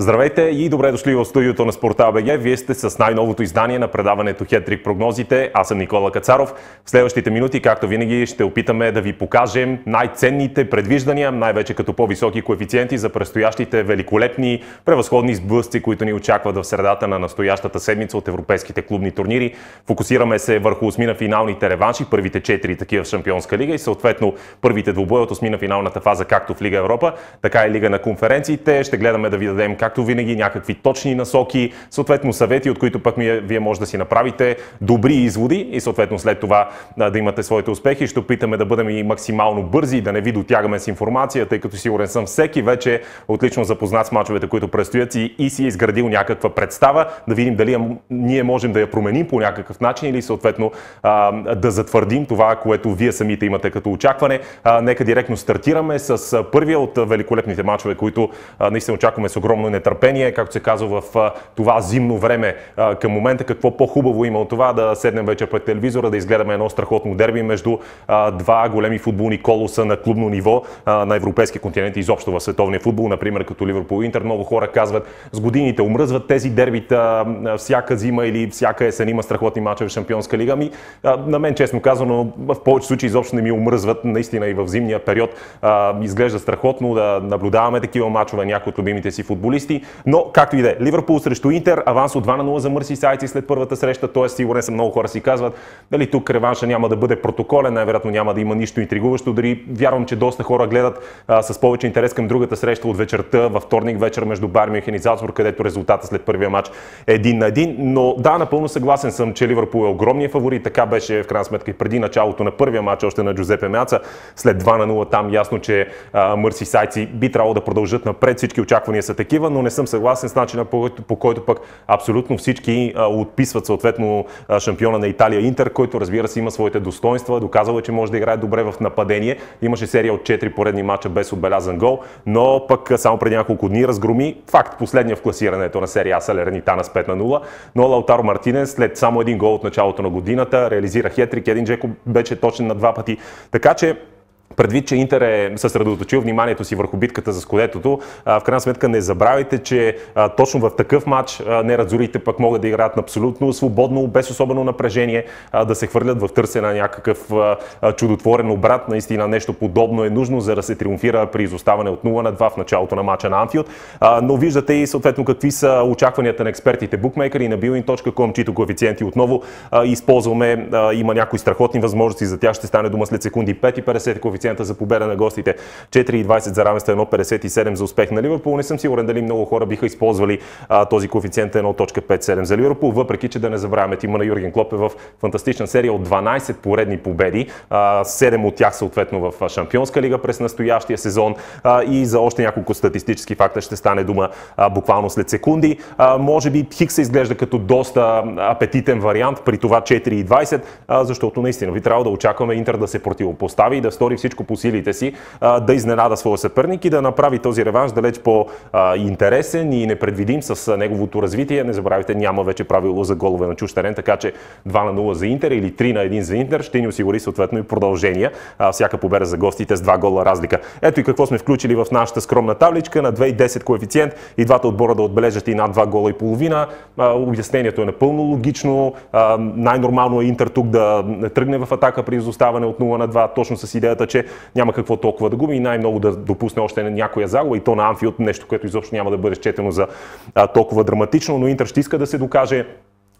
Здравейте и добре дошли в студиото на Спорта БГ. Вие сте с най-новото издание на предаването Хетрик прогнозите. Аз съм Никола Кацаров. В следващите минути, както винаги, ще опитаме да ви покажем най-ценните предвиждания, най-вече като по-високи коефициенти за предстоящите великолепни, превъзходни сблъсци, които ни очакват в средата на настоящата седмица от европейските клубни турнири. Фокусираме се върху осмина финалните реванши, първите четири такива в Шампионска лига и съответно първите двубои от осмина финалната фаза, както в Лига Европа, така и Лига на конференциите. Ще гледаме да ви дадем как както винаги, някакви точни насоки, съответно съвети, от които пък е, вие може да си направите добри изводи и съответно след това да имате своите успехи. Ще опитаме да бъдем и максимално бързи да не ви дотягаме с информация, тъй като сигурен съм всеки вече отлично запознат с мачовете, които предстоят и, и си е изградил някаква представа, да видим дали ние можем да я променим по някакъв начин или съответно да затвърдим това, което вие самите имате като очакване. нека директно стартираме с първия от великолепните мачове, които наистина очакваме с огромно нетърпение, както се казва в това зимно време към момента. Какво по-хубаво има от това да седнем вече пред телевизора, да изгледаме едно страхотно дерби между два големи футболни колоса на клубно ниво на европейския континент и изобщо в световния футбол, например като Ливърпул Интер. Много хора казват с годините умръзват тези дербита всяка зима или всяка есен има страхотни мачове в Шампионска лига. Ами, на мен честно казано, в повече случаи изобщо не ми умръзват. Наистина и в зимния период изглежда страхотно да наблюдаваме такива мачове някои от любимите си футболисти футболисти, но както и да е. Ливърпул срещу Интер, аванс от 2 на 0 за Мърси Сайци след първата среща, т.е. сигурен съм много хора си казват, дали тук реванша няма да бъде протоколен, най-вероятно няма да има нищо интригуващо, дори вярвам, че доста хора гледат а, с повече интерес към другата среща от вечерта, във вторник вечер между Бар Мюнхен и Залцбург, където резултата след първия матч е един на един. Но да, напълно съгласен съм, че Ливърпул е огромния фаворит. Така беше в крайна сметка и преди началото на първия матч, още на Джузепе Мяца. След 2 на 0 там ясно, че а, Мърси Сайци би трябвало да продължат напред. Всички очаквания са такива, такова, но не съм съгласен с начина по, по който пък абсолютно всички а, отписват съответно а, шампиона на Италия Интер, който разбира се има своите достоинства, доказал е, че може да играе добре в нападение. Имаше серия от 4 поредни мача без отбелязан гол, но пък само преди няколко дни разгроми факт последния в класирането на серия А Салернитана с 5 на 0, но Лаутаро Мартинен след само един гол от началото на годината реализира хетрик, един Джеко беше точен на два пъти. Така че предвид, че Интер е съсредоточил вниманието си върху битката за Скодетото, в крайна сметка не забравяйте, че точно в такъв матч нерадзорите пък могат да играят абсолютно свободно, без особено напрежение, да се хвърлят в търсе на някакъв чудотворен обрат. Наистина нещо подобно е нужно, за да се триумфира при изоставане от 0 на 2 в началото на матча на Анфилд. Но виждате и съответно какви са очакванията на експертите букмейкери и на billing.com, чието коефициенти отново използваме. Има някои страхотни възможности, за тях ще стане дума след секунди 5 и 50 коефициента за победа на гостите. 4,20 за равенство 1,57 за успех на Ливърпул. Не съм сигурен дали много хора биха използвали а, този коефициент 1,57 за Ливърпул, въпреки че да не забравяме, тима на Юрген Клоп е в фантастична серия от 12 поредни победи. А, 7 от тях съответно в Шампионска лига през настоящия сезон а, и за още няколко статистически факта ще стане дума а, буквално след секунди. А, може би Хикс се изглежда като доста апетитен вариант при това 4,20, защото наистина ви трябва да очакваме Интер да се противопостави и да стори всичко всичко по силите си да изненада своя съперник и да направи този реванш далеч по-интересен и непредвидим с неговото развитие. Не забравяйте, няма вече правило за голове на чуж терен, така че 2 на 0 за Интер или 3 на 1 за Интер ще ни осигури съответно и продължения. Всяка победа за гостите с 2 гола разлика. Ето и какво сме включили в нашата скромна табличка на 2,10 коефициент и двата отбора да отбележат и над 2 гола и половина. Обяснението е напълно логично. Най-нормално е Интер тук да тръгне в атака при изоставане от 0 на 2, точно с идеята, че че няма какво толкова да губи и най-много да допусне още някоя загуба и то на Анфилд, нещо, което изобщо няма да бъде счетено за а, толкова драматично, но Интер ще иска да се докаже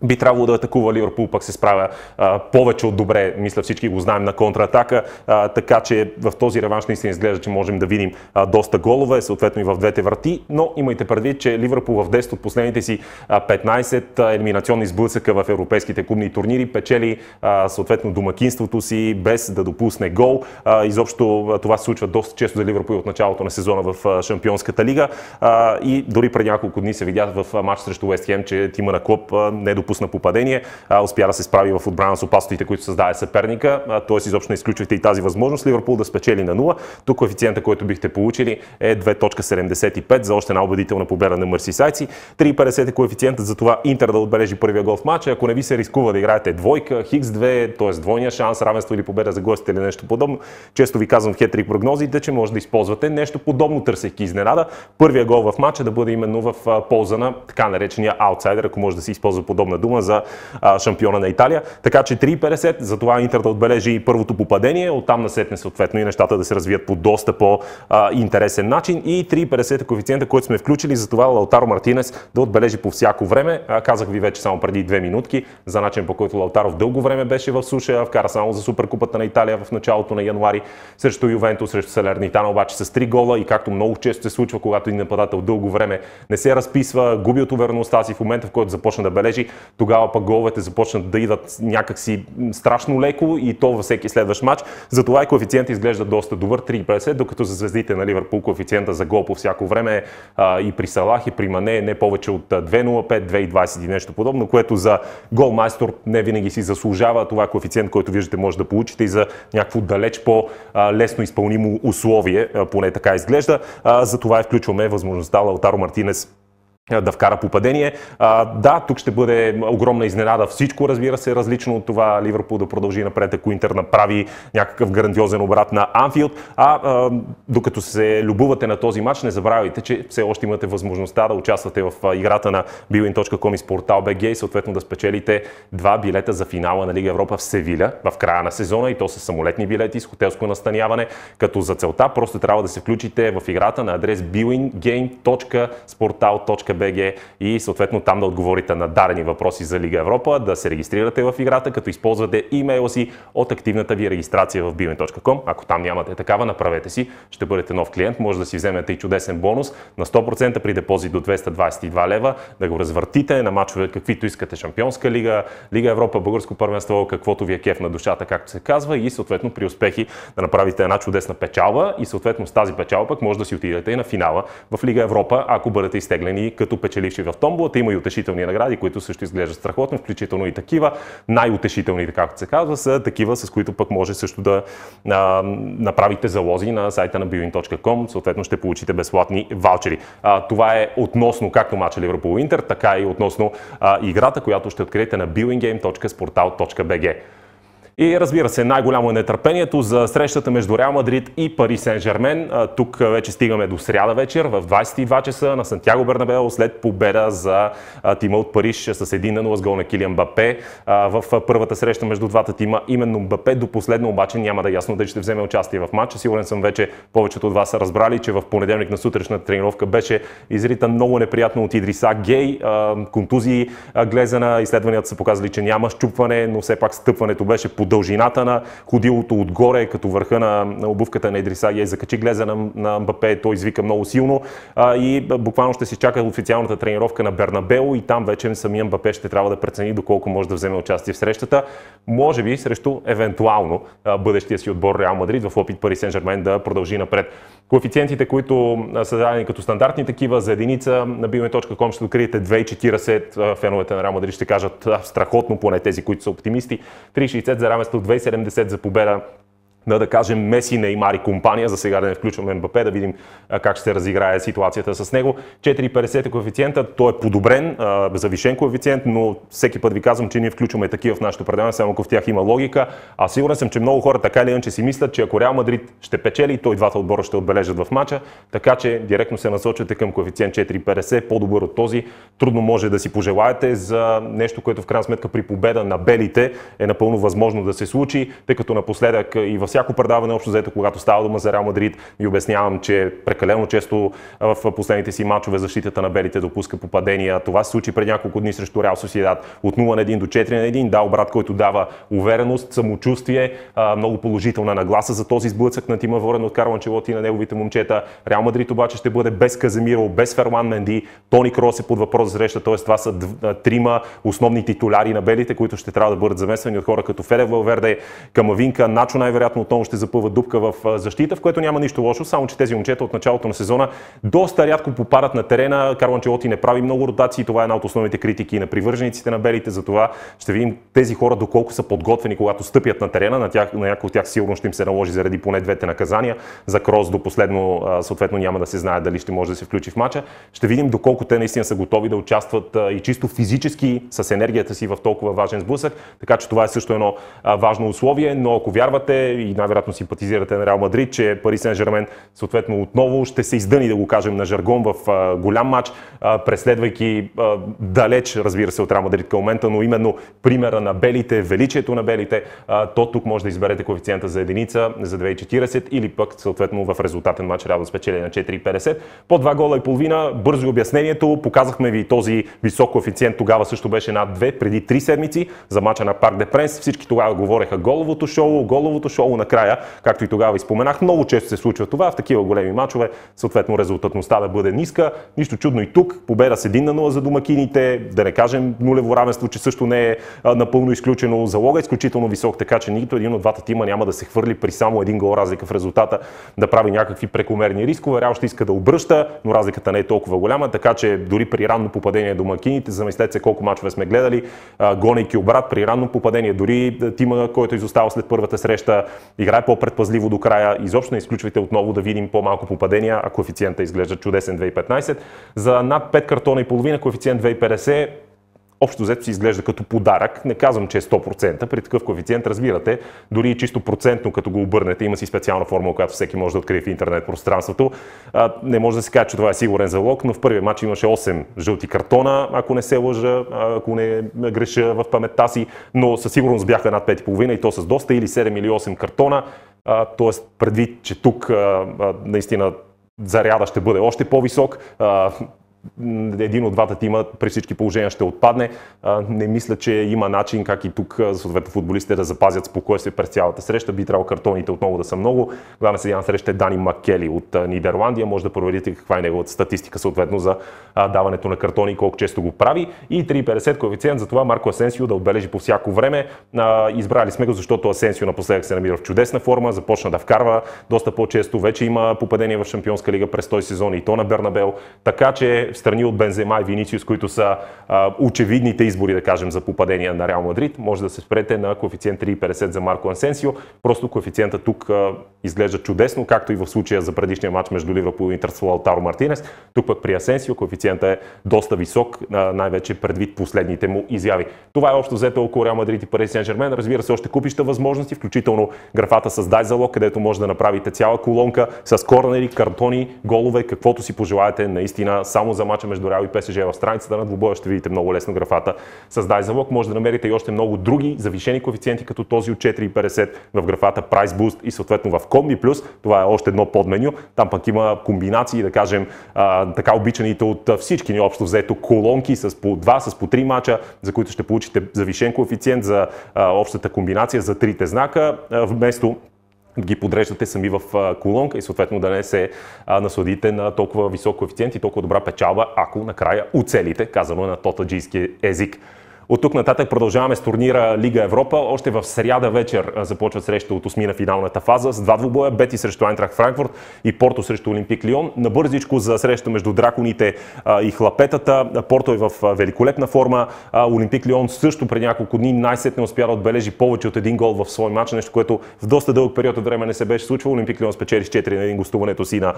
би трябвало да атакува Ливърпул, пък се справя а, повече от добре, мисля всички го знаем, на контратака, а, така че в този реванш наистина изглежда, че можем да видим а, доста голове, съответно и в двете врати, но имайте предвид, че Ливърпул в 10 от последните си 15 елиминационни сблъсъка в европейските клубни турнири печели а, съответно домакинството си без да допусне гол. А, изобщо това се случва доста често за Ливърпул от началото на сезона в Шампионската лига а, и дори преди няколко дни се видя в матч срещу Уест Хем, че Тима на Клоп не допусна попадение, успя да се справи в отбрана с опасностите, които създаде съперника. тоест изобщо не изключвате и тази възможност Ливърпул да спечели на 0. Тук коефициента, който бихте получили е 2.75 за още една убедителна победа на мърсисайци. 3.50 е коефициентът за това Интер да отбележи първия гол в матча. Ако не ви се рискува да играете двойка, хикс 2, т.е. двойния шанс, равенство или победа за гостите или нещо подобно, често ви казвам в хетрик прогнозите, че може да използвате нещо подобно, търсейки изненада. Първия гол в матча да бъде именно в полза на така наречения аутсайдер, ако може да се използва подобна дума за а, шампиона на Италия. Така че 3.50, затова Интер да отбележи и първото попадение, оттам насетне съответно и нещата да се развият по доста по-интересен начин. И 3.50 е коефициента, който сме включили, за това Лаутаро Мартинес да отбележи по всяко време. А, казах ви вече само преди две минутки за начин по който в дълго време беше в суша, вкара само за Суперкупата на Италия в началото на януари срещу Ювенто, срещу Салернитана, обаче с 3 гола и както много често се случва, когато един нападател дълго време не се разписва, губи от увереността си в момента, в който започна да бележи тогава пък головете започнат да идват някакси страшно леко и то във всеки следващ матч. Затова и коефициентът изглежда доста добър, 3,50, докато за звездите на Ливърпул коефициента за гол по всяко време а, и при Салах и при Мане не повече от 2,05, 2,20 и нещо подобно, което за гол майстор не винаги си заслужава. Това е коефициент, който виждате може да получите и за някакво далеч по-лесно изпълнимо условие, поне така изглежда. Затова и включваме възможността Лаутаро Мартинес е, да вкара попадение. А, да, тук ще бъде огромна изненада всичко, разбира се, различно от това Ливърпул да продължи напред, ако Интер направи някакъв грандиозен обрат на Анфилд. А, а докато се любувате на този матч, не забравяйте, че все още имате възможността да участвате в играта на bwin.com и портал BG и съответно да спечелите два билета за финала на Лига Европа в Севиля в края на сезона и то са самолетни билети с хотелско настаняване, като за целта просто трябва да се включите в играта на адрес bwingame.sportal.bg БГ и съответно там да отговорите на дарени въпроси за Лига Европа, да се регистрирате в играта, като използвате имейла си от активната ви регистрация в bimen.com. Ако там нямате такава, направете си, ще бъдете нов клиент, може да си вземете и чудесен бонус на 100% при депозит до 222 лева, да го развъртите на мачове каквито искате, Шампионска лига, Лига Европа, Българско първенство, каквото ви е кеф на душата, както се казва и съответно при успехи да направите една чудесна печалба и съответно с тази печалба пък може да си отидете и на финала в Лига Европа, ако бъдете изтеглени като като печеливши в томбулата, Има и утешителни награди, които също изглеждат страхотно, включително и такива. Най-утешителните, както се казва, са такива, с които пък може също да а, направите залози на сайта на bioin.com. Съответно ще получите безплатни ваучери. А, това е относно както мача Ливърпул Интер, така и относно а, играта, която ще откриете на bioingame.sportal.bg. И разбира се, най-голямо е нетърпението за срещата между Реал Мадрид и Пари Сен Жермен. Тук вече стигаме до сряда вечер в 22 часа на Сантьяго Бернабело след победа за тима от Париж с 1 на 0 с гол на Килиан Бапе. В първата среща между двата тима именно Бапе до последно обаче няма да е ясно дали ще вземе участие в матча. Сигурен съм вече повечето от вас са разбрали, че в понеделник на сутрешната тренировка беше изрита много неприятно от Идриса Гей. Контузии глезена, изследванията са показали, че няма щупване, но все пак стъпването беше под дължината на ходилото отгоре, като върха на обувката на Идриса Гей закачи глеза на, на Мбапе, той извика много силно а, и буквално ще си чака официалната тренировка на Бернабело и там вече самия Мбапе ще трябва да прецени доколко може да вземе участие в срещата. Може би срещу евентуално бъдещия си отбор Реал Мадрид в опит Пари Сен Жермен да продължи напред. Коефициентите, които са дадени като стандартни такива за единица на bime.com ще откриете 2,40. Феновете на Реал Мадрид ще кажат страхотно, поне тези, които са оптимисти. 3,60 за Реал равенство 2,70 за победа на, да кажем, Меси, Неймар и компания, за сега да не включваме МБП, да видим как ще се разиграе ситуацията с него. 4,50 е коефициента, той е подобрен, завишен коефициент, но всеки път ви казвам, че ние включваме такива в нашето предаване, само ако в тях има логика. А сигурен съм, че много хора така или иначе си мислят, че ако Реал Мадрид ще печели, той двата отбора ще отбележат в матча, така че директно се насочвате към коефициент 4,50, по-добър от този. Трудно може да си пожелаете за нещо, което в крайна сметка при победа на белите е напълно възможно да се случи, тъй като напоследък и във всяко предаване, общо взето, когато става дума за Реал Мадрид, ви обяснявам, че прекалено често в последните си матчове защитата на белите допуска попадения. Това се случи пред няколко дни срещу Реал Сосиедат. От 0 на 1 до 4 на 1. Да, обрат, който дава увереност, самочувствие, много положителна нагласа за този сблъсък на Тима Ворен от Карл Анчелот и на неговите момчета. Реал Мадрид обаче ще бъде без Каземиро, без Ферман Менди. Тони Крос е под въпрос за среща, т.е. това са трима основни титуляри на белите, които ще трябва да бъдат замесени от хора като Федев Валверде, Камавинка, Начо най-вероятно вероятно отново ще запъва дупка в защита, в което няма нищо лошо, само че тези момчета от началото на сезона доста рядко попадат на терена. Карл Анчелоти не прави много ротации, това е една от основните критики на привържениците на белите, за това. ще видим тези хора доколко са подготвени, когато стъпят на терена. На, тях, на някои от тях сигурно ще им се наложи заради поне двете наказания. За Крос до последно, съответно, няма да се знае дали ще може да се включи в мача. Ще видим доколко те наистина са готови да участват и чисто физически с енергията си в толкова важен сблъсък. Така че това е също едно важно условие, но ако вярвате и най-вероятно симпатизирате на Реал Мадрид, че Пари Сен Жермен съответно отново ще се издъни, да го кажем на жаргон, в голям матч, преследвайки далеч, разбира се, от Реал Мадрид към момента, но именно примера на белите, величието на белите, то тук може да изберете коефициента за единица за 2,40 или пък съответно в резултатен матч Реал да спечели на 4,50. По 2 гола и половина, бързо обяснението, показахме ви този висок коефициент, тогава също беше над 2, преди 3 седмици за мача на Парк де Пренс. Всички тогава говореха головото шоу, головото шоу, накрая, както и тогава изпоменах, много често се случва това в такива големи мачове, съответно резултатността да бъде ниска. Нищо чудно и тук, победа с 1 на 0 за домакините, да не кажем нулево равенство, че също не е напълно изключено. Залога е изключително висок, така че нито един от двата тима няма да се хвърли при само един гол разлика в резултата да прави някакви прекомерни рискове. Реал ще иска да обръща, но разликата не е толкова голяма, така че дори при ранно попадение домакините, замислете се колко мачове сме гледали, гонейки обрат при ранно попадение, дори тима, който е изостава след първата среща, играе по-предпазливо до края. Изобщо не изключвайте отново да видим по-малко попадения, а коефициента изглежда чудесен 2,15. За над 5 картона и половина коефициент 2050 общо взето си изглежда като подарък. Не казвам, че е 100%. При такъв коефициент разбирате, дори и чисто процентно, като го обърнете, има си специална формула, която всеки може да открие в интернет пространството. не може да се каже, че това е сигурен залог, но в първия матч имаше 8 жълти картона, ако не се лъжа, ако не греша в паметта си, но със сигурност бяха над 5,5 и то с доста или 7 или 8 картона. Тоест, предвид, че тук наистина заряда ще бъде още по-висок един от двата тима при всички положения ще отпадне. Не мисля, че има начин как и тук съответно футболистите да запазят спокойствие през цялата среща. Би трябвало картоните отново да са много. Главна седина среща е Дани Маккели от Нидерландия. Може да проверите каква е неговата статистика съответно за даването на картони и колко често го прави. И 3,50 коефициент за това Марко Асенсио да отбележи по всяко време. Избрали сме го, защото Асенсио напоследък се намира в чудесна форма, започна да вкарва доста по-често. Вече има попадение в Шампионска лига през този сезон и то на Бернабел. Така че страни от Бензема и Виничиус, които са а, очевидните избори, да кажем, за попадение на Реал Мадрид, може да се спрете на коефициент 3,50 за Марко Ансенсио. Просто коефициента тук а, изглежда чудесно, както и в случая за предишния матч между Ливърпул и Интерсвол Алтаро Мартинес. Тук пък при Асенсио коефициента е доста висок, а, най-вече предвид последните му изяви. Това е общо взето около Реал Мадрид и Пари Сен Жермен. Разбира се, още купища възможности, включително графата с Дай залог, където може да направите цяла колонка с корнери, картони, голове, каквото си пожелаете наистина само за мача между Реал и ПСЖ в страницата на двубоя ще видите много лесно графата с дай Може да намерите и още много други завишени коефициенти, като този от 4,50 в графата Price Boost и съответно в Combi плюс. Това е още едно подменю. Там пък има комбинации, да кажем, а, така обичаните от всички ни общо взето колонки с по 2, с по 3 мача, за които ще получите завишен коефициент за а, общата комбинация за трите знака, а, вместо ги подреждате сами в колонка и съответно да не се насладите на толкова висок коефициент и толкова добра печалба, ако накрая оцелите, казано на тотаджийски език. От тук нататък продължаваме с турнира Лига Европа. Още в сряда вечер започва среща от 8 на финалната фаза с два двубоя. Бети срещу Айнтрах Франкфурт и Порто срещу Олимпик Лион. Набързичко за среща между драконите и хлапетата. Порто е в великолепна форма. Олимпик Лион също пред няколко дни най-сетне успя да отбележи повече от един гол в свой матч. Нещо, което в доста дълъг период от време не се беше случвало. Олимпик Лион спечели с 4 на един гостуването си на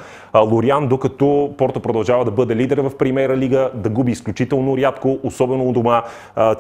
Лориан, докато Порто продължава да бъде лидер в премиера лига, да губи изключително рядко, особено у дома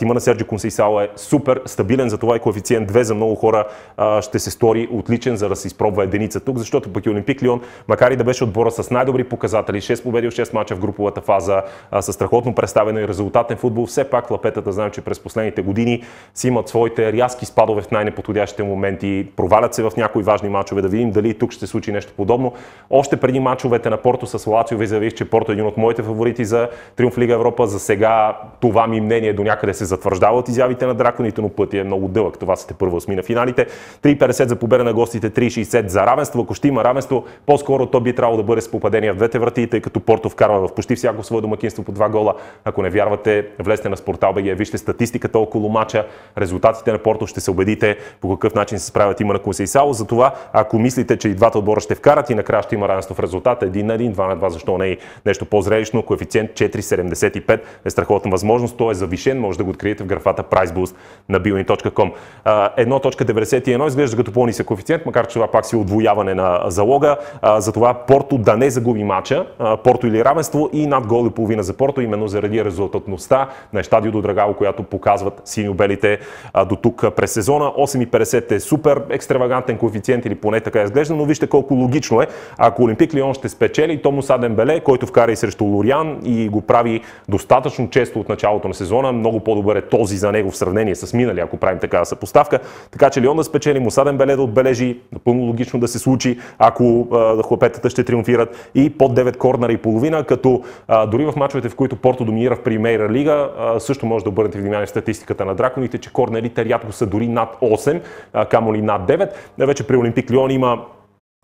Тима на Серджи Консейсао е супер стабилен, затова и коефициент 2 за много хора а, ще се стори отличен, за да се изпробва единица тук, защото пък и Олимпик Лион, макар и да беше отбора с най-добри показатели, 6 победи 6 мача в груповата фаза, а, с страхотно представено и резултатен футбол, все пак лапетата знаем, че през последните години си имат своите рязки спадове в най-неподходящите моменти, провалят се в някои важни мачове, да видим дали тук ще се случи нещо подобно. Още преди мачовете на Порто с Лацио ви заявих, че Порто е един от моите фаворити за Триумф Лига Европа. За сега това ми е мнение до някъде се затвърждава от изявите на драконите, но пътя е много дълъг. Това са те първо осми на финалите. 3.50 за победа на гостите, 3.60 за равенство. Ако ще има равенство, по-скоро то би трябвало да бъде с попадение в двете врати, тъй като Порто вкарва в почти всяко свое домакинство по два гола. Ако не вярвате, влезте на спортал БГ, вижте статистиката около мача, резултатите на Порто ще се убедите по какъв начин се справят има на Сало. Затова, ако мислите, че и двата отбора ще вкарат и накрая ще има равенство в резултата, 1 на 1, 2 на 2, защо не е нещо по-зрелищно, коефициент 4,75 е страхотна възможност, той е завишен, може да го откриете в графата PriceBoost на billin.com. 1.91 изглежда като по-нисък коефициент, макар че това пак си е отвояване на залога. Затова Порто да не загуби мача, Порто или равенство и над гол и половина за Порто, именно заради резултатността на Штадио до Драгало, която показват синьо-белите до тук през сезона. 8,50 е супер екстравагантен коефициент или поне така изглежда, но вижте колко логично е. Ако Олимпик Лион ще спечели, то саден беле, който вкара и срещу Лориан и го прави достатъчно често от началото на сезона, много по-добър добър е този за него в сравнение с минали, ако правим такава съпоставка. Така че Лион да спечели, Мусаден Беле да отбележи, напълно логично да се случи, ако а, ще триумфират и под 9 корнера и половина, като а, дори в мачовете, в които Порто доминира в премиера лига, а, също може да обърнете внимание в статистиката на драконите, че корнерите рядко са дори над 8, камо ли над 9. Вече при Олимпик Лион има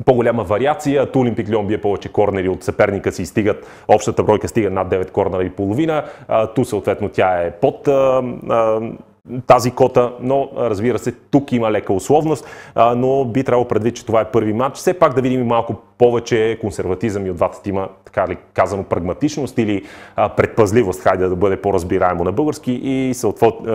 по-голяма вариация. Ту Олимпик Лион бие повече корнери от съперника си стигат, общата бройка стига над 9 корнера и половина. Ту съответно тя е под тази кота, но разбира се, тук има лека условност, но би трябвало предвид, че това е първи матч. Все пак да видим и малко повече консерватизъм и от двата има, така ли казано, прагматичност или предпазливост, хайде да бъде по-разбираемо на български и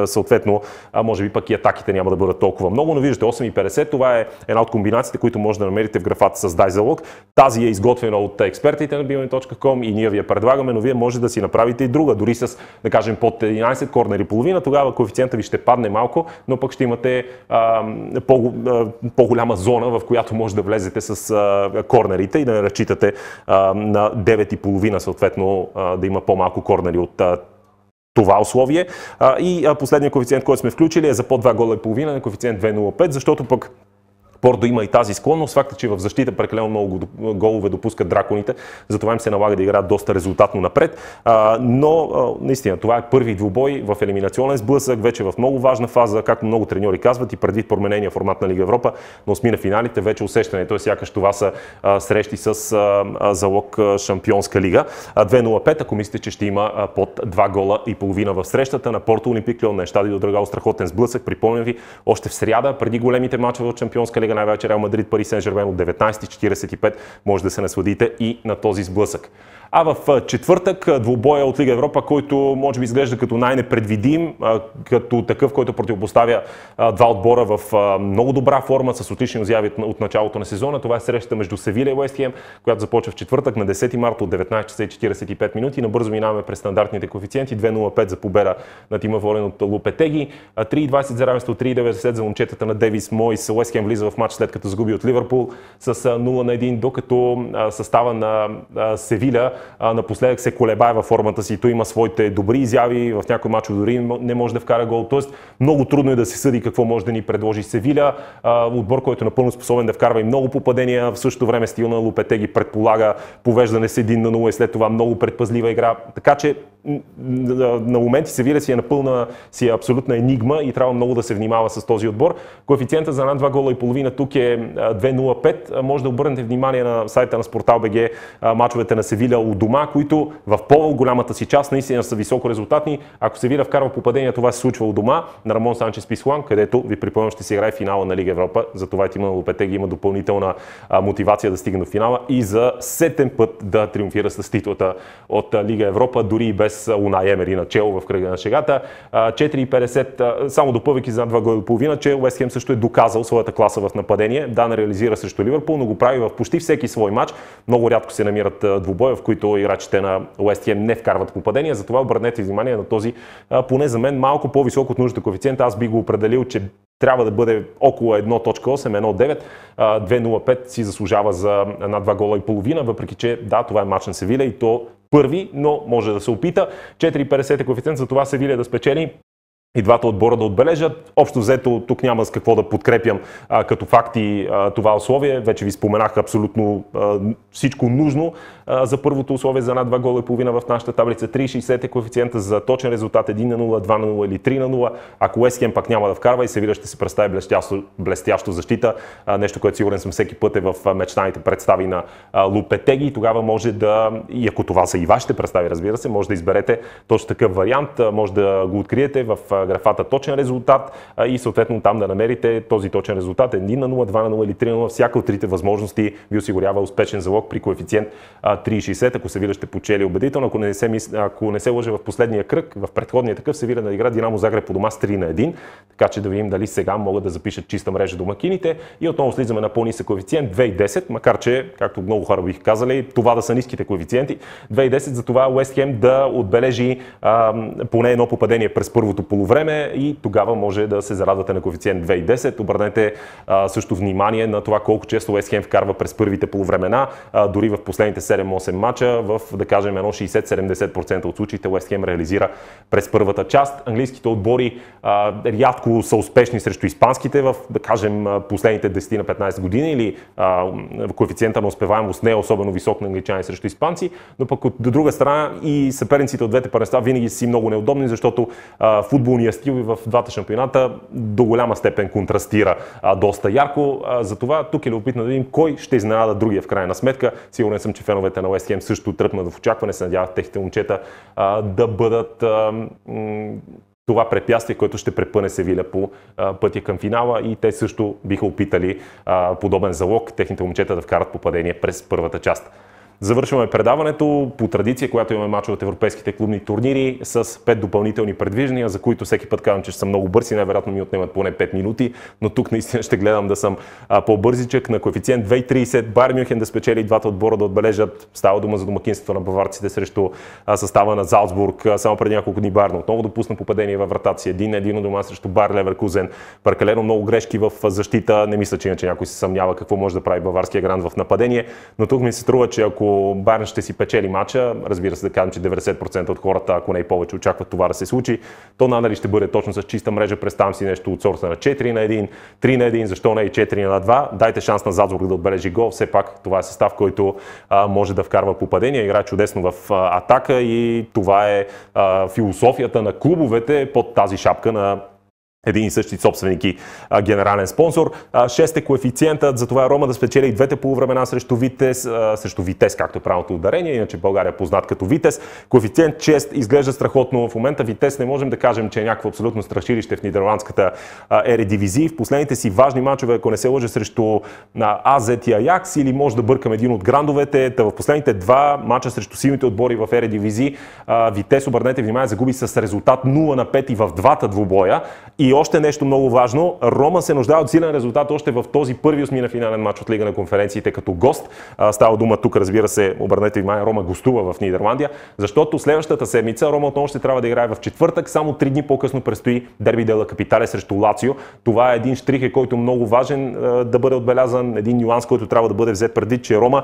съответно, може би пък и атаките няма да бъдат толкова много, но виждате 8,50, това е една от комбинациите, които може да намерите в графата с Дай залог. Тази е изготвена от експертите на bimani.com и ние ви я предлагаме, но вие може да си направите и друга, дори с, да кажем, под 11 корнери и половина, тогава коефициента ви ще падне малко, но пък ще имате а, по, а, по-голяма зона, в която може да влезете с а, корнерите и да не разчитате на 9,5 съответно да има по-малко корнери нали, от това условие. и последният коефициент, който сме включили е за по 2 гола и половина на коефициент 2,05, защото пък Пордо има и тази склонност. Факта, е, че в защита прекалено много голове допускат драконите, затова им се налага да играят доста резултатно напред. А, но а, наистина, това е първи двубой в елиминационен сблъсък, вече в много важна фаза, както много треньори казват и преди променения формат на Лига Европа, но сми на финалите вече усещането е сякаш това са а, срещи с а, а, залог Шампионска лига. 2-0-5, ако мислите, че ще има под 2 гола и половина в срещата на Порто Олимпик Лион на Ещади до Драгал страхотен сблъсък. Припомням ви, още в сряда, преди големите мачове от Шампионска лига, лига, най-вече Реал Мадрид, Пари Сен Жермен от 19.45 може да се насладите и на този сблъсък. А в четвъртък двубоя от Лига Европа, който може би изглежда като най-непредвидим, като такъв, който противопоставя два отбора в много добра форма, с отлични озяви от началото на сезона. Това е срещата между Севиля и Уестхем, която започва в четвъртък на 10 марта от 19 часа и 45 минути. Набързо минаваме през стандартните коефициенти. 2.05 за победа на тима Волен от Лупетеги, 3.20 за равенство, 3.90 за момчетата на Девис Мойс. Уестхем влиза в матч, след като загуби от Ливърпул с 0 на 1, докато състава на Севиля напоследък се колебае във формата си. Той има своите добри изяви, в някой матч дори не може да вкара гол. Тоест много трудно е да се съди какво може да ни предложи Севиля. Отбор, който е напълно способен да вкарва и много попадения. В същото време стил на Лупете ги предполага повеждане с 1 на 0 и след това много предпазлива игра. Така че на моменти Севиля си е напълна, си е абсолютна енигма и трябва много да се внимава с този отбор. Коефициента за над 2 гола и половина тук е 2.05. Може да обърнете внимание на сайта на БГ мачовете на Севиля у дома, които в по-голямата си част наистина са високо резултатни. Ако Севиля вкарва попадение, това се случва у дома на Рамон Санчес писхуан където ви припомням ще се играе финала на Лига Европа. Затова Тима на има допълнителна мотивация да стигне до финала и за сетен път да триумфира с титлата от Лига Европа, дори и без без Унай Емери чело в кръга на шегата. 4,50, само допълвайки за 2 гола половина, че Уест Хем също е доказал своята класа в нападение. Да, не реализира срещу Ливърпул, но го прави в почти всеки свой матч. Много рядко се намират двубоя, в които играчите на Уест Хем не вкарват попадения. Затова обърнете внимание на този, поне за мен, малко по-висок от нуждата коефициент. Аз би го определил, че трябва да бъде около 1.8, 1.9, 2.05 си заслужава за над 2 гола и половина, въпреки че да, това е матч на Севиля и то първи, но може да се опита. 4,50 е коефициент, за това Севилия да спечели и двата отбора да отбележат. Общо взето тук няма с какво да подкрепям а, като факти а, това условие. Вече ви споменах абсолютно а, всичко нужно а, за първото условие за над 2 гола и половина в нашата таблица. 3,60 е коефициента за точен резултат 1 на 0, 2 на 0 или 3 на 0. Ако Уестхем пак няма да вкарва и се вижда ще се представи блестящо, блестящо защита, а, нещо, което сигурен съм всеки път е в мечтаните представи на а, Лупетеги тогава може да, и ако това са и вашите представи, разбира се, може да изберете точно такъв вариант, може да го откриете в графата точен резултат и съответно там да намерите този точен резултат 1 на 0, 2 на 0 или 3 на 0. Всяка от трите възможности ви осигурява успешен залог при коефициент 3,60. Ако Севиля ще почели убедително, ако не, се, ако не се лъже в последния кръг, в предходния такъв Севиля на игра Динамо Загреб по дома с 3 на 1, така че да видим дали сега могат да запишат чиста мрежа домакините и отново слизаме на по-нисък коефициент 2,10, макар че, както много хора бих казали, това да са ниските коефициенти. 2,10 за това Уест Хем да отбележи а, поне едно попадение през първото полувреме време и тогава може да се зарадвате на коефициент 2,10. Обърнете а, също внимание на това колко често West Ham вкарва през първите полувремена, а, дори в последните 7-8 мача, в да кажем едно 60-70% от случаите West Ham реализира през първата част. Английските отбори а, рядко са успешни срещу испанските в, да кажем, последните 10 на 15 години или а, коефициента на успеваемост не е особено висок на англичани срещу испанци, но пък от друга страна и съперниците от двете първенства винаги си много неудобни, защото а, футболни футболния стил и в двата шампионата до голяма степен контрастира а, доста ярко. А, затова тук е любопитно да видим кой ще изненада другия в крайна сметка. Сигурен съм, че феновете на West Ham също тръпнат в очакване, се надяват техните момчета а, да бъдат а, м- това препятствие, което ще препъне Севиля по а, пътя към финала и те също биха опитали а, подобен залог, техните момчета да вкарат попадение през първата част. Завършваме предаването по традиция, която имаме мачове от европейските клубни турнири с пет допълнителни предвиждания, за които всеки път казвам, че ще съм много бързи, най-вероятно ми отнемат поне 5 минути, но тук наистина ще гледам да съм по-бързичък на коефициент 2,30. Бар Мюхен да спечели двата отбора да отбележат. Става дума за домакинството на баварците срещу състава на Залцбург. Само преди няколко дни Барна отново допусна попадение във вратаци. Един на един от дома срещу Бар Леверкузен. Прекалено много грешки в защита. Не мисля, че иначе някой се съмнява какво може да прави баварския гранд в нападение, но тук ми се струва, че ако ако Байерн ще си печели матча, разбира се да кажем, че 90% от хората, ако не и повече, очакват това да се случи, то надали ще бъде точно с чиста мрежа, представям си нещо от сорта на 4 на 1, 3 на 1, защо не и 4 на 2. Дайте шанс на Задзбург да отбележи гол, все пак това е състав, който а, може да вкарва попадения, играе чудесно в а, атака и това е а, философията на клубовете под тази шапка на един и същи собственик и а, генерален спонсор. А, шест е коефициентът, затова Рома да спечели и двете полувремена срещу Витес, а, срещу Витес, както е правилното ударение, иначе България е познат като Витес. Коефициент 6 изглежда страхотно. В момента Витес не можем да кажем, че е някакво абсолютно страшилище в нидерландската ередивизия. В последните си важни мачове, ако не се лъжа срещу на АЗ и Аякс или може да бъркам един от грандовете, та в последните два мача срещу силните отбори в ередивизии Витес, обърнете внимание, загуби с резултат 0 на 5 и в двата двубоя. И още нещо много важно. Рома се нуждае от силен резултат още в този първи осми на финален матч от Лига на конференциите като гост. Става дума тук, разбира се, обърнете внимание, Рома гостува в Нидерландия, защото следващата седмица Рома отново ще трябва да играе в четвъртък. Само три дни по-късно предстои Дерби Дела Капитале срещу Лацио. Това е един штрих, е който е много важен да бъде отбелязан, един нюанс, който трябва да бъде взет преди, че Рома,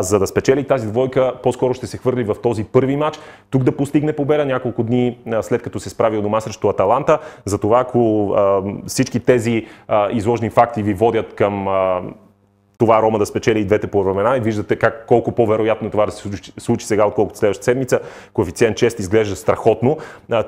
за да спечели тази двойка, по-скоро ще се хвърли в този първи матч. Тук да постигне победа няколко дни след като се справи от дома срещу Аталанта. Затова, ако всички тези изложени факти ви водят към това Рома да спечели и двете по времена и виждате как колко по-вероятно това да се случи сега, отколкото следващата седмица. Коефициент 6 изглежда страхотно.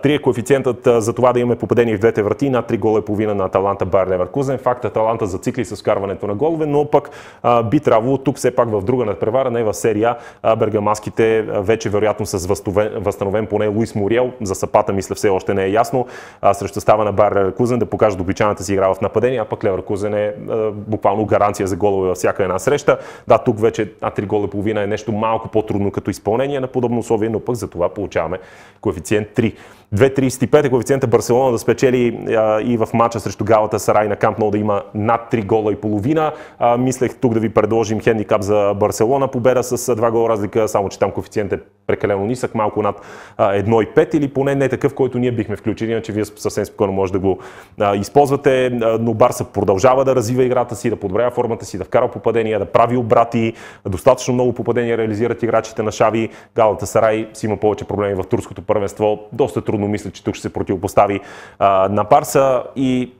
Три е коефициентът за това да имаме попадение в двете врати, над 3 гола и половина на Аталанта Бар Леверкузен. Факт Аталанта зацикли с вкарването на голове, но пък а, би трябвало тук все пак в друга надпревара, не в серия, а бергамаските вече вероятно с възстановен, възстановен поне Луис Мориел. За сапата мисля все още не е ясно. А, срещу става на Бар Леверкузен да покаже обичаната си игра в нападение, а пък Леверкузен е а, буквално гаранция за голове в всяка една среща. Да, тук вече на 3 гола и половина е нещо малко по-трудно като изпълнение на подобно условие, но пък за това получаваме коефициент 3. 2.35 е коефициента Барселона да спечели а, и в мача срещу Галата Сарай на Камп Ноу да има над 3 гола и половина. А, мислех тук да ви предложим хендикап за Барселона. Победа с 2 гола разлика, само че там коефициент е прекалено нисък, малко над 1,5 или поне не такъв, който ние бихме включили, иначе вие съвсем спокойно може да го използвате. Но Барса продължава да развива играта си, да подобрява формата си, да вкара попадения, да прави обрати, достатъчно много попадения реализират играчите на Шави. Галата Сарай си има повече проблеми в турското първенство. Доста трудно мисля, че тук ще се противопостави на Барса и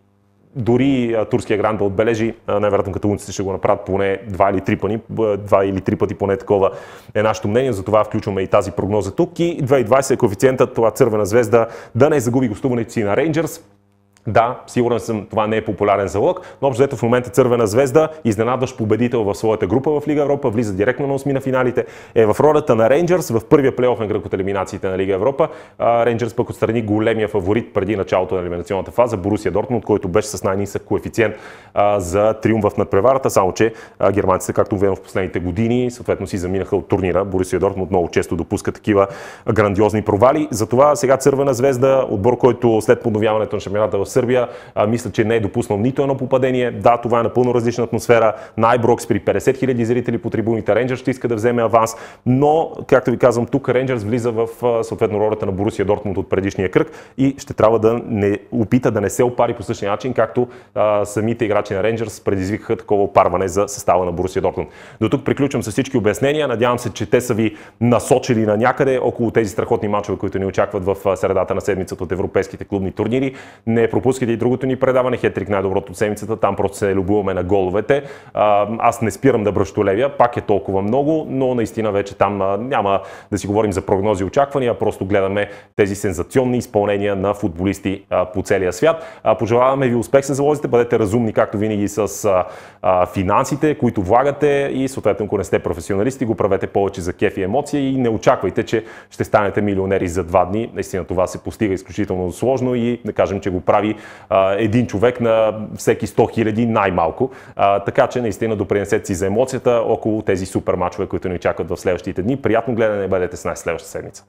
дори турския гран да отбележи, най-вероятно каталунците ще го направят поне два или три пъти, два или три пъти поне такова е нашето мнение, затова включваме и тази прогноза тук и 2020 е коефициентът, това цървена звезда да не загуби гостуването си на Рейнджерс. Да, сигурен съм, това не е популярен залог, но общо взето в момента Цървена звезда, изненадващ победител в своята група в Лига Европа, влиза директно на осми на финалите, е в ролята на Рейнджърс в първия плейофен кръг от елиминациите на Лига Европа. Рейнджърс пък отстрани големия фаворит преди началото на елиминационната фаза, Борусия Дортмунд, който беше с най-нисък коефициент за триумф в надпреварата, само че германците, както видно в последните години, съответно си заминаха от турнира. Борусия Дортмунд много често допуска такива грандиозни провали. Затова сега Цървена звезда, отбор, който след подновяването на шампионата в Сърбия. А, мисля, че не е допуснал нито едно попадение. Да, това е напълно различна атмосфера. Найброкс при 50 000 зрители по трибуните. Рейнджер ще иска да вземе аванс. Но, както ви казвам, тук Рейнджерс влиза в съответно ролята на Борусия Дортмунд от предишния кръг и ще трябва да не опита да не се опари по същия начин, както а, самите играчи на Рейнджерс предизвикаха такова опарване за състава на Борусия Дортмунд. До тук приключвам с всички обяснения. Надявам се, че те са ви насочили на някъде около тези страхотни мачове, които ни очакват в средата на седмицата от европейските клубни турнири. Не е пропускайте и другото ни предаване, Хетрик най-доброто от седмицата, там просто се любуваме на головете. Аз не спирам да бръщолевя, пак е толкова много, но наистина вече там няма да си говорим за прогнози и очаквания, просто гледаме тези сензационни изпълнения на футболисти по целия свят. Пожелаваме ви успех с залозите, бъдете разумни както винаги с финансите, които влагате и съответно, ако не сте професионалисти, го правете повече за кеф и емоция и не очаквайте, че ще станете милионери за два дни. Наистина това се постига изключително сложно и да кажем, че го прави а, един човек на всеки 100 хиляди най-малко. А, така че наистина допринесете си за емоцията около тези супер мачове, които ни чакат в следващите дни. Приятно гледане, бъдете с нас следващата седмица.